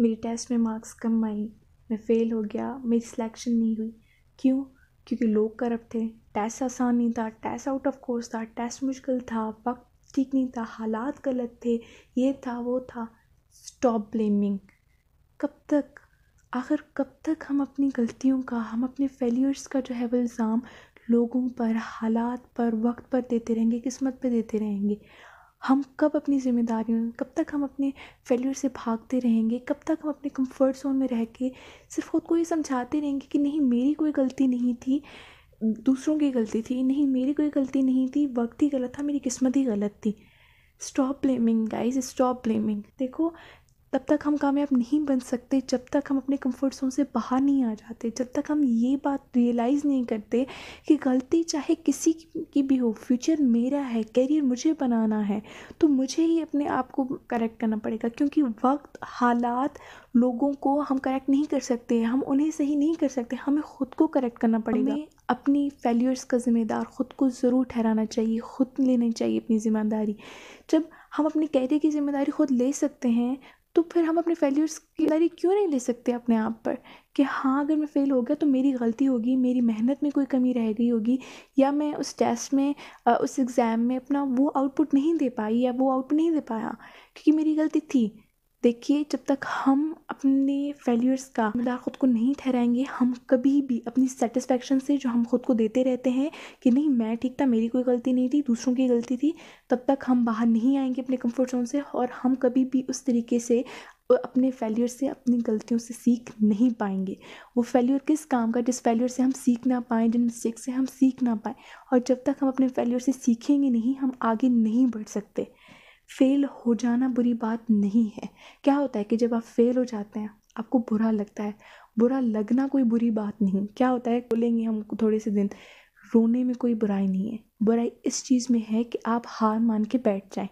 मेरे टेस्ट में मार्क्स कम आई मैं फ़ेल हो गया मेरी सिलेक्शन नहीं हुई क्यों क्योंकि लोग करप थे टेस्ट आसान नहीं था टेस्ट आउट ऑफ कोर्स था टेस्ट मुश्किल था वक्त ठीक नहीं था हालात गलत थे ये था वो था स्टॉप ब्लेमिंग कब तक आखिर कब तक हम अपनी गलतियों का हम अपने फेलियर्स का जो है वो इल्ज़ाम लोगों पर हालात पर वक्त पर देते रहेंगे किस्मत पर देते रहेंगे हम कब अपनी ज़िम्मेदारियों कब तक हम अपने फेलियर से भागते रहेंगे कब तक हम अपने कंफर्ट ज़ोन में रह के सिर्फ खुद को ये समझाते रहेंगे कि नहीं मेरी कोई गलती नहीं थी दूसरों की गलती थी नहीं मेरी कोई गलती नहीं थी वक्त ही गलत था मेरी किस्मत ही गलत थी stop blaming guys stop blaming देखो तब तक हम कामयाब नहीं बन सकते जब तक हम अपने कंफर्ट जोन से बाहर नहीं आ जाते जब तक हम ये बात रियलाइज़ नहीं करते कि गलती चाहे किसी की भी हो फ्यूचर मेरा है करियर मुझे बनाना है तो मुझे ही अपने आप को करेक्ट करना पड़ेगा क्योंकि वक्त हालात लोगों को हम करेक्ट नहीं कर सकते हम उन्हें सही नहीं कर सकते हमें ख़ुद को करेक्ट करना पड़ेगा अपनी फेल्यूर्स का ज़िम्मेदार ख़ुद को ज़रूर ठहराना चाहिए ख़ुद लेनी चाहिए अपनी ज़िम्मेदारी जब हम अपने कैरियर की ज़िम्मेदारी खुद ले सकते हैं तो फिर हम अपने फेल्यूर्स की जिम्मेदारी क्यों नहीं ले सकते अपने आप पर कि हाँ अगर मैं फ़ेल हो गया तो मेरी गलती होगी मेरी मेहनत में कोई कमी रह गई होगी या मैं उस टेस्ट में उस एग्ज़ाम में अपना वो आउटपुट नहीं दे पाई या वो आउटपुट नहीं दे पाया क्योंकि मेरी गलती थी देखिए जब तक हम अपने फेल्यूर्स का मिला ख़ुद को नहीं ठहराएंगे हम कभी भी अपनी सेटिस्फेक्शन से जो हम खुद को देते रहते हैं कि नहीं मैं ठीक था मेरी कोई गलती नहीं थी दूसरों की गलती थी तब तक हम बाहर नहीं आएंगे अपने कंफर्ट जोन से और हम कभी भी उस तरीके से अपने फेल्यूर से अपनी गलतियों से सीख नहीं पाएंगे वो फेल्यूर किस काम का जिस फेल्यूर से हम सीख ना पाएँ जिन मिस्टेक से हम सीख ना पाएँ और जब तक हम अपने फेल्यूर से सीखेंगे नहीं हम आगे नहीं बढ़ सकते फ़ेल हो जाना बुरी बात नहीं है क्या होता है कि जब आप फ़ेल हो जाते हैं आपको बुरा लगता है बुरा लगना कोई बुरी बात नहीं क्या होता है बोलेंगे हम थोड़े से दिन रोने में कोई बुराई नहीं है बुराई इस चीज़ में है कि आप हार मान के बैठ जाएं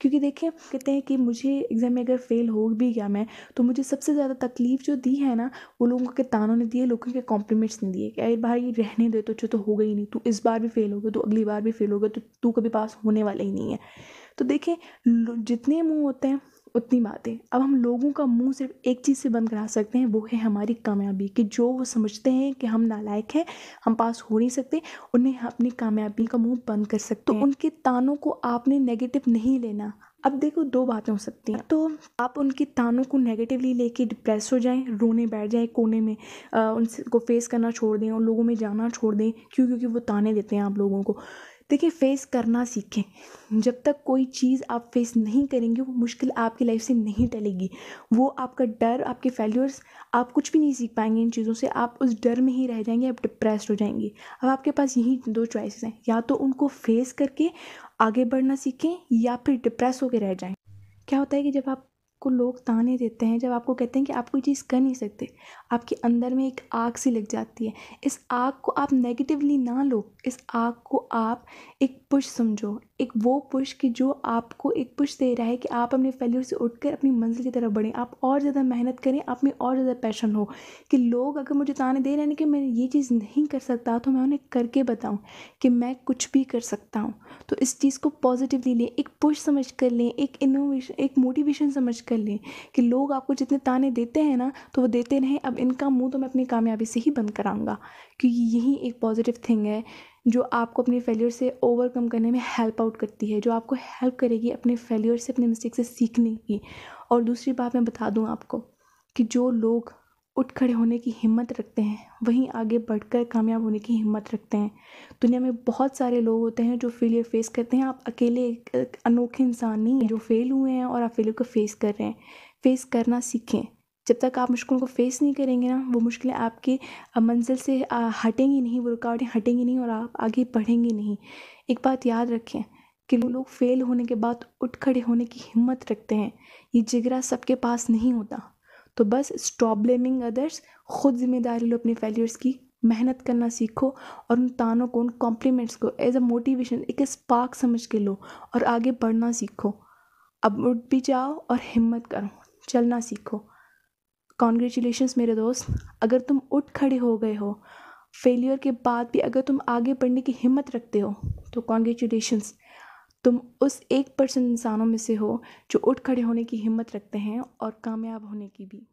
क्योंकि देखें कहते हैं कि मुझे एग्ज़ाम में अगर फ़ेल हो भी गया मैं तो मुझे सबसे ज़्यादा तकलीफ़ जो दी है ना वो लोगों के तानों ने दिए लोगों के कॉम्प्लीमेंट्स ने दिए कि अरे भाई रहने दे तो जो अच्छा तो हो गई नहीं तू इस बार भी फ़ेल हो तो अगली बार भी फ़ेल हो तो तू कभी पास होने वाला ही नहीं है तो देखें जितने मुंह होते हैं उतनी बातें अब हम लोगों का मुंह सिर्फ एक चीज़ से बंद करा सकते हैं वो है हमारी कामयाबी कि जो वो समझते हैं कि हम नालायक हैं हम पास हो नहीं सकते उन्हें अपनी कामयाबी का मुंह बंद कर सकते तो उनके तानों को आपने नेगेटिव नहीं लेना अब देखो दो बातें हो सकती हैं तो आप उनके तानों को नेगेटिवली लेके डिप्रेस हो जाएं रोने बैठ जाएं कोने में उनको फेस करना छोड़ दें और लोगों में जाना छोड़ दें क्यों क्योंकि वो ताने देते हैं आप लोगों को देखिए फेस करना सीखें जब तक कोई चीज़ आप फेस नहीं करेंगे वो मुश्किल आपकी लाइफ से नहीं टलेगी वो आपका डर आपके फेल्यूर्स आप कुछ भी नहीं सीख पाएंगे इन चीज़ों से आप उस डर में ही रह जाएंगे आप डिप्रेस्ड हो जाएंगे अब आपके पास यही दो चॉइसेस हैं या तो उनको फेस करके आगे बढ़ना सीखें या फिर डिप्रेस होकर रह जाएँ क्या होता है कि जब आप आपको लोग ताने देते हैं जब आपको कहते हैं कि आप कोई चीज़ कर नहीं सकते आपके अंदर में एक आग सी लग जाती है इस आग को आप नेगेटिवली ना लो इस आग को आप एक पुश समझो एक वो पुश कि जो आपको एक पुश दे रहा है कि आप अपने फेल्यूर से उठकर अपनी मंजिल की तरफ बढ़ें आप और ज़्यादा मेहनत करें आप में और ज़्यादा पैशन हो कि लोग अगर मुझे ताने दे रहे हैं कि मैं ये चीज़ नहीं कर सकता तो मैं उन्हें करके बताऊँ कि मैं कुछ भी कर सकता हूँ तो इस चीज़ को पॉजिटिवली लें एक पुश समझ कर लें एक इनोवेशन एक मोटिवेशन समझ कर कर लें कि लोग आपको जितने ताने देते हैं ना तो वो देते रहें अब इनका मुंह तो मैं अपनी कामयाबी से ही बंद कराऊंगा क्योंकि यही एक पॉजिटिव थिंग है जो आपको अपने फेलियर से ओवरकम करने में हेल्प आउट करती है जो आपको हेल्प करेगी अपने फेलियर से अपने मिस्टेक से सीखने की और दूसरी बात मैं बता दूँ आपको कि जो लोग उठ खड़े होने की हिम्मत रखते हैं वहीं आगे बढ़कर कामयाब होने की हिम्मत रखते हैं दुनिया में बहुत सारे लोग होते हैं जो फेलियर फेस करते हैं आप अकेले एक अनोखे इंसान नहीं हैं जो फेल हुए हैं और आप फेलियर को फेस कर रहे हैं फेस करना सीखें जब तक आप मुश्किलों को फेस नहीं करेंगे ना वो मुश्किलें आपकी मंजिल से हटेंगी नहीं वो रुकावटें हटेंगी नहीं और आप आगे बढ़ेंगे नहीं एक बात याद रखें कि लोग फेल होने के बाद उठ खड़े होने की हिम्मत रखते हैं ये जिगरा सबके पास नहीं होता तो बस स्टॉप ब्लेमिंग अदर्स खुद जिम्मेदारी लो अपने फेलियर्स की मेहनत करना सीखो और उन तानों को उन कॉम्प्लीमेंट्स को एज अ मोटिवेशन एक स्पार्क समझ के लो और आगे बढ़ना सीखो अब उठ भी जाओ और हिम्मत करो चलना सीखो कॉन्ग्रेचुलेशंस मेरे दोस्त अगर तुम उठ खड़े हो गए हो फेलियर के बाद भी अगर तुम आगे बढ़ने की हिम्मत रखते हो तो कॉन्ग्रेचुलेशंस तुम उस एक परसेंट इंसानों में से हो जो उठ खड़े होने की हिम्मत रखते हैं और कामयाब होने की भी